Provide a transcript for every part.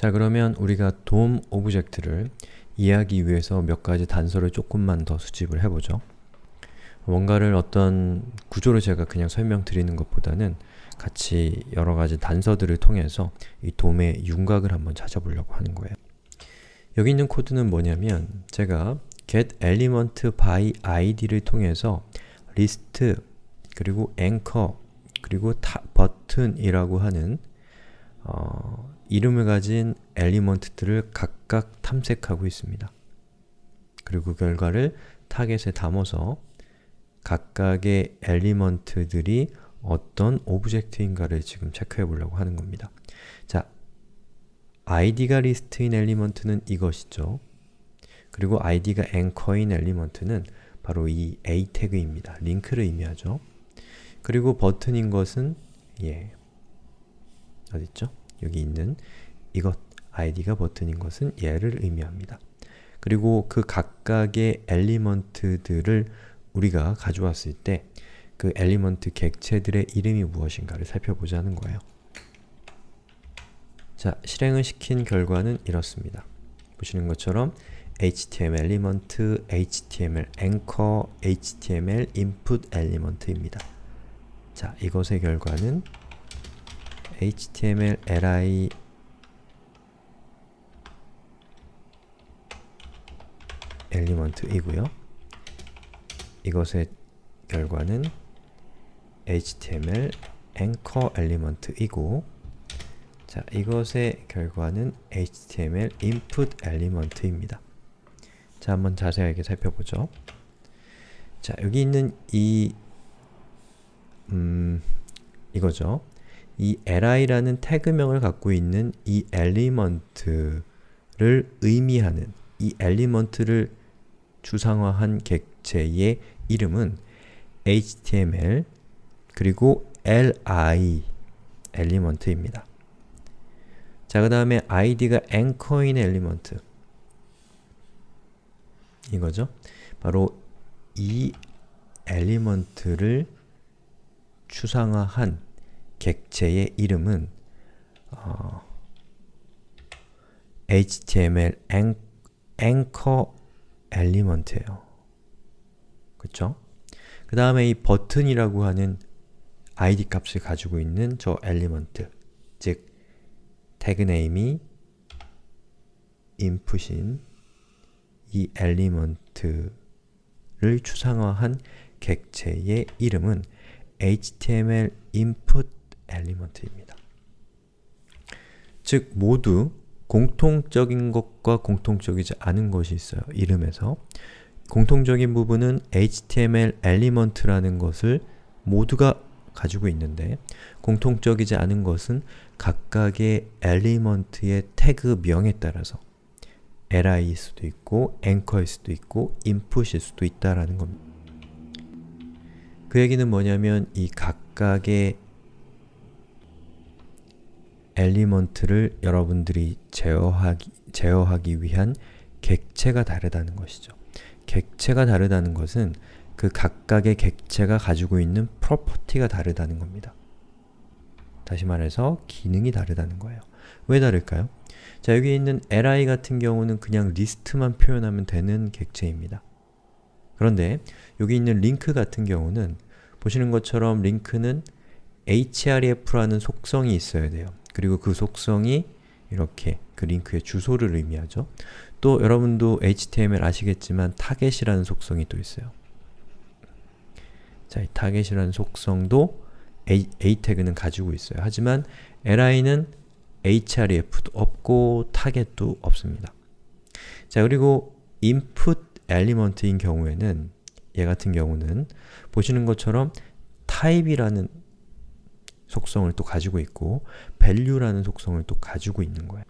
자 그러면 우리가 DOM 오브젝트를 이해하기 위해서 몇 가지 단서를 조금만 더 수집을 해보죠. 뭔가를 어떤 구조를 제가 그냥 설명드리는 것보다는 같이 여러 가지 단서들을 통해서 이 돔의 윤곽을 한번 찾아보려고 하는 거예요. 여기 있는 코드는 뭐냐면 제가 get element by id를 통해서 list 그리고 anchor 그리고 button이라고 하는 어, 이름을 가진 엘리먼트들을 각각 탐색하고 있습니다. 그리고 결과를 타겟에 담아서 각각의 엘리먼트들이 어떤 오브젝트인가를 지금 체크해 보려고 하는 겁니다. 자, id가 리스트인 엘리먼트는 이것이죠. 그리고 id가 앵커인 엘리먼트는 바로 이 a 태그입니다. 링크를 의미하죠. 그리고 버튼인 것은 예 어딨죠? 여기 있는 이것 id가 버튼인 것은 얘를 의미합니다. 그리고 그 각각의 엘리먼트들을 우리가 가져왔을 때 그 엘리먼트 객체들의 이름이 무엇인가를 살펴보자는 거예요. 자, 실행을 시킨 결과는 이렇습니다. 보시는 것처럼 html 엘리먼트, html anchor, html input 엘리먼트입니다. 자, 이것의 결과는 html li 엘리먼트이고요. 이것의 결과는 html anchor 엘리먼트이고 자, 이것의 결과는 html input 엘리먼트입니다. 자, 한번 자세하게 살펴보죠. 자, 여기 있는 이 음, 이거죠. 이 li라는 태그명을 갖고 있는 이 엘리먼트를 의미하는 이 엘리먼트를 주상화한 객체의 이름은 html 그리고 li 엘리먼트입니다. 자, 그 다음에 id가 a n 인 엘리먼트 이거죠. 바로 이 엘리먼트를 추상화한 객체의 이름은 어, HTML 앵, 커 엘리먼트예요. 그쵸? 그 다음에 이 버튼이라고 하는 id 값을 가지고 있는 저 엘리먼트 즉 태그 네임이 input인 이 엘리먼트를 추상화한 객체의 이름은 html input 엘리먼트입니다. 즉 모두 공통적인 것과 공통적이지 않은 것이 있어요. 이름에서 공통적인 부분은 html 엘리먼트라는 것을 모두가 가지고 있는데 공통적이지 않은 것은 각각의 엘리먼트의 태그 명에 따라서 li일 수도 있고 a n 일 수도 있고 input일 수도 있다라는 겁니다. 그 얘기는 뭐냐면 이 각각의 엘리먼트를 여러분들이 제어하기, 제어하기 위한 객체가 다르다는 것이죠. 객체가 다르다는 것은 그 각각의 객체가 가지고 있는 프로퍼티가 다르다는 겁니다. 다시 말해서 기능이 다르다는 거예요. 왜 다를까요? 자, 여기 있는 li 같은 경우는 그냥 리스트만 표현하면 되는 객체입니다. 그런데 여기 있는 링크 같은 경우는 보시는 것처럼 링크는 href라는 속성이 있어야 돼요. 그리고 그 속성이 이렇게 그 링크의 주소를 의미하죠. 또 여러분도 HTML 아시겠지만 타겟이라는 속성이 또 있어요. 자, 이 타겟이라는 속성도 A, A 태그는 가지고 있어요. 하지만 li는 href도 없고 타겟도 없습니다. 자, 그리고 input element인 경우에는 얘 같은 경우는 보시는 것처럼 타입이라는 속성을 또 가지고 있고 value라는 속성을 또 가지고 있는 거예요.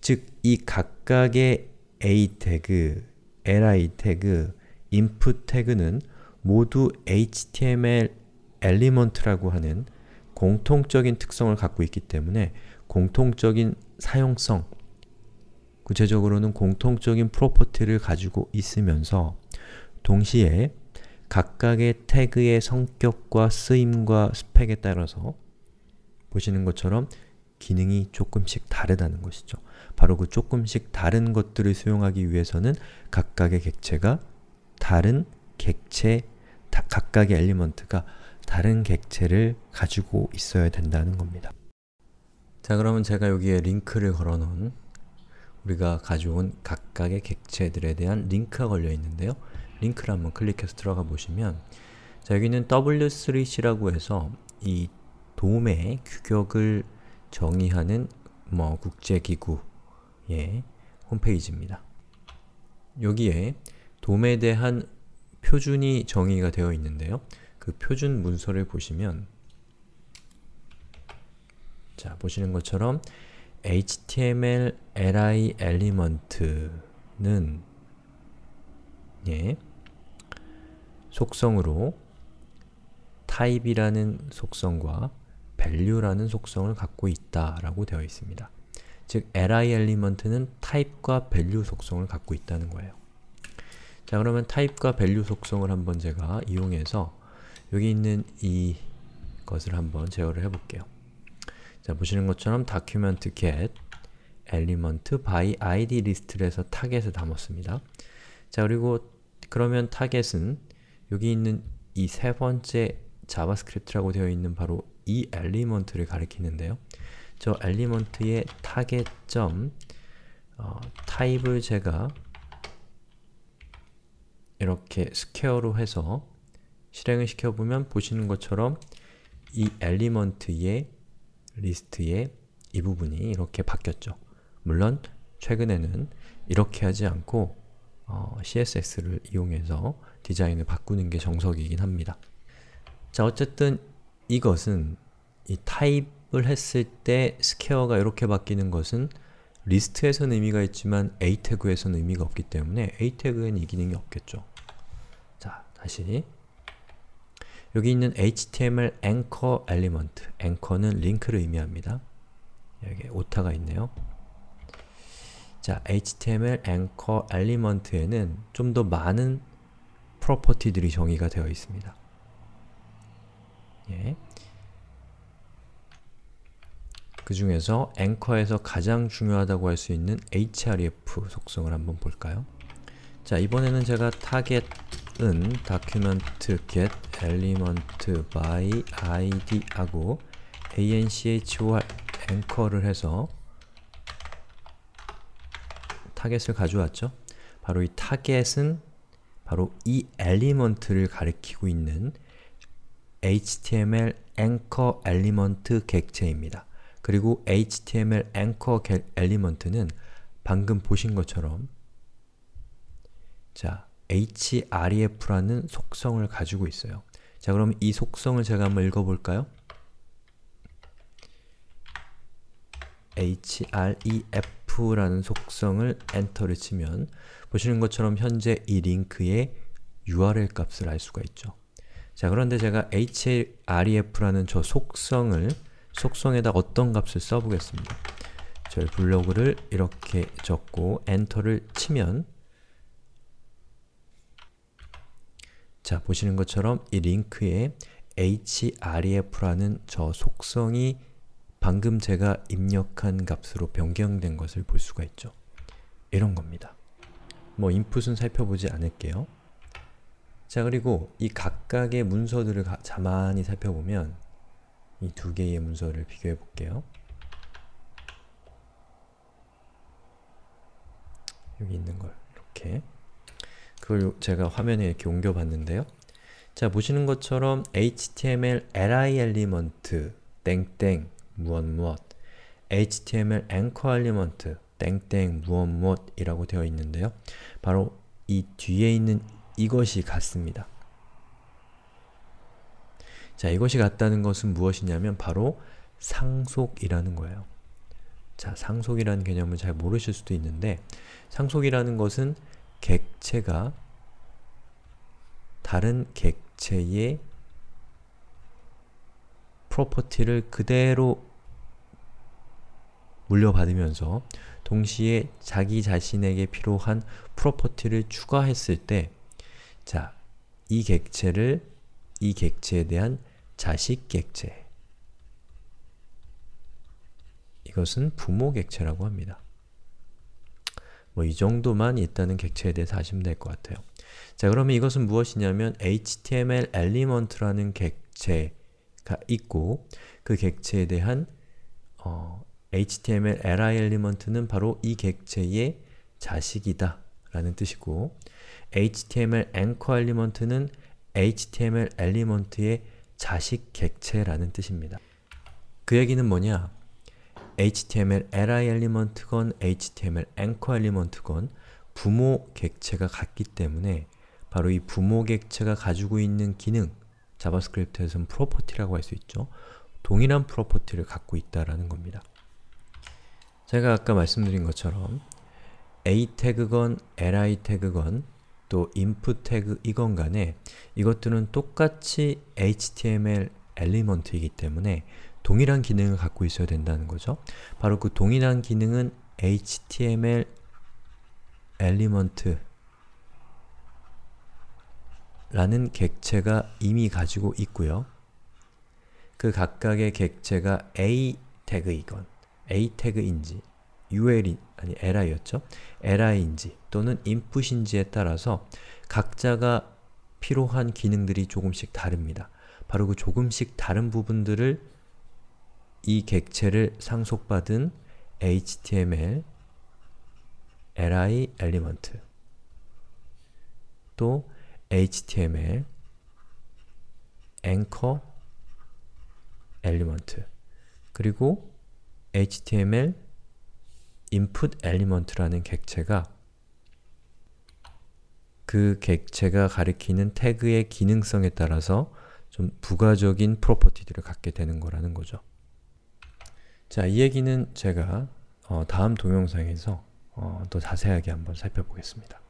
즉, 이 각각의 a 태그, li 태그, input 태그는 모두 html 엘리먼트라고 하는 공통적인 특성을 갖고 있기 때문에 공통적인 사용성, 구체적으로는 공통적인 프로퍼티를 가지고 있으면서 동시에 각각의 태그의 성격과 쓰임과 스펙에 따라서 보시는 것처럼 기능이 조금씩 다르다는 것이죠. 바로 그 조금씩 다른 것들을 수용하기 위해서는 각각의 객체가 다른 객체, 각각의 엘리먼트가 다른 객체를 가지고 있어야 된다는 겁니다. 자 그러면 제가 여기에 링크를 걸어놓은 우리가 가져온 각각의 객체들에 대한 링크가 걸려 있는데요. 링크를 한번 클릭해서 들어가 보시면 자, 여기는 w3c라고 해서 이도움 규격을 정의하는 뭐 국제기구의 예, 홈페이지입니다. 여기에 돔에 대한 표준이 정의가 되어 있는데요. 그 표준 문서를 보시면 자, 보시는 것처럼 html li element는 예, 속성으로 타입이라는 속성과 value라는 속성을 갖고 있다라고 되어 있습니다. 즉 li 엘리먼트는 타입과 value 속성을 갖고 있다는 거예요. 자 그러면 타입과 value 속성을 한번 제가 이용해서 여기 있는 이 것을 한번 제어를 해볼게요. 자 보시는 것처럼 document get element by id l 리스트에서 타겟을 담았습니다. 자 그리고 그러면 타겟은 여기 있는 이 세 번째 자바스크립트라고 되어 있는 바로 이 엘리먼트를 가리키는데요. 저 엘리먼트의 타겟점 어, 타입을 제가 이렇게 스퀘어로 해서 실행을 시켜보면 보시는 것처럼 이 엘리먼트의 리스트의 이 부분이 이렇게 바뀌었죠. 물론 최근에는 이렇게 하지 않고 어, CSS를 이용해서 디자인을 바꾸는 게 정석이긴 합니다. 자, 어쨌든 이것은 이 타입을 했을 때 스퀘어가 이렇게 바뀌는 것은 리스트에서는 의미가 있지만 a 태그에서는 의미가 없기 때문에 a 태그에는 이 기능이 없겠죠. 자, 다시 여기 있는 html anchor element anchor는 링크를 의미합니다. 여기 오타가 있네요. 자, HTML 앵커 엘리먼트에는 좀 더 많은 프로퍼티들이 정의가 되어 있습니다. 예. 그 중에서 앵커에서 가장 중요하다고 할 수 있는 href 속성을 한번 볼까요? 자, 이번에는 제가 타겟은 d o c u get element by id하고 anchor 앵커를 해서 타겟을 가져왔죠. 바로 이 타겟은 바로 이 엘리먼트를 가리키고 있는 HTML 앵커 엘리먼트 객체입니다. 그리고 HTML 앵커 엘리먼트는 방금 보신 것처럼 자, href라는 속성을 가지고 있어요. 자, 그럼 이 속성을 제가 한번 읽어볼까요? href if라는 속성을 엔터를 치면 보시는 것처럼 현재 이 링크의 url 값을 알 수가 있죠. 자 그런데 제가 href라는 저 속성을 속성에다 어떤 값을 써보겠습니다. 저희 블로그를 이렇게 적고 엔터를 치면 자 보시는 것처럼 이 링크에 href라는 저 속성이 방금 제가 입력한 값으로 변경된 것을 볼 수가 있죠. 이런 겁니다. 뭐 인풋은 살펴보지 않을게요. 자 그리고 이 각각의 문서들을 가, 자만히 살펴보면 이 두 개의 문서를 비교해 볼게요. 여기 있는 걸 이렇게 그걸 제가 화면에 이렇게 옮겨 봤는데요. 자 보시는 것처럼 html l i 엘리먼트 e 땡땡 무엇 무엇 HTML 앵커 알리먼트 땡땡 무엇 무엇이라고 되어 있는데요. 바로 이 뒤에 있는 이것이 같습니다. 자, 이것이 같다는 것은 무엇이냐면 바로 상속이라는 거예요. 자, 상속이라는 개념을 잘 모르실 수도 있는데 상속이라는 것은 객체가 다른 객체의 프로퍼티를 그대로 물려받으면서 동시에 자기 자신에게 필요한 프로퍼티를 추가했을 때 자, 이 객체를 이 객체에 대한 자식 객체 이것은 부모 객체라고 합니다. 뭐 이 정도만 일단은 객체에 대해서 아시면 될 것 같아요. 자 그러면 이것은 무엇이냐면 html element라는 객체가 있고 그 객체에 대한 어, HTML li 엘리먼트는 바로 이 객체의 자식이다 라는 뜻이고 HTML anchor 엘리먼트는 HTML 엘리먼트의 자식 객체라는 뜻입니다. 그 얘기는 뭐냐? HTML li 엘리먼트건 HTML anchor 엘리먼트건 부모 객체가 같기 때문에 바로 이 부모 객체가 가지고 있는 기능 자바스크립트에서는 프로퍼티라고 할 수 있죠. 동일한 프로퍼티를 갖고 있다라는 겁니다. 제가 아까 말씀드린 것처럼 a 태그건 li 태그건 또 input 태그 이건 간에 이것들은 똑같이 html 엘리먼트이기 때문에 동일한 기능을 갖고 있어야 된다는 거죠. 바로 그 동일한 기능은 html 엘리먼트 라는 객체가 이미 가지고 있고요. 그 각각의 객체가 a 태그이건 a 태그인지 ul이 아니 li였죠? li인지 또는 input인지에 따라서 각자가 필요한 기능들이 조금씩 다릅니다. 바로 그 조금씩 다른 부분들을 이 객체를 상속받은 html li 엘리먼트 또 html anchor 엘리먼트 그리고 html input element라는 객체가 그 객체가 가리키는 태그의 기능성에 따라서 좀 부가적인 프로퍼티들을 갖게 되는 거라는 거죠. 자, 이 얘기는 제가 어, 다음 동영상에서 어, 더 자세하게 한번 살펴보겠습니다.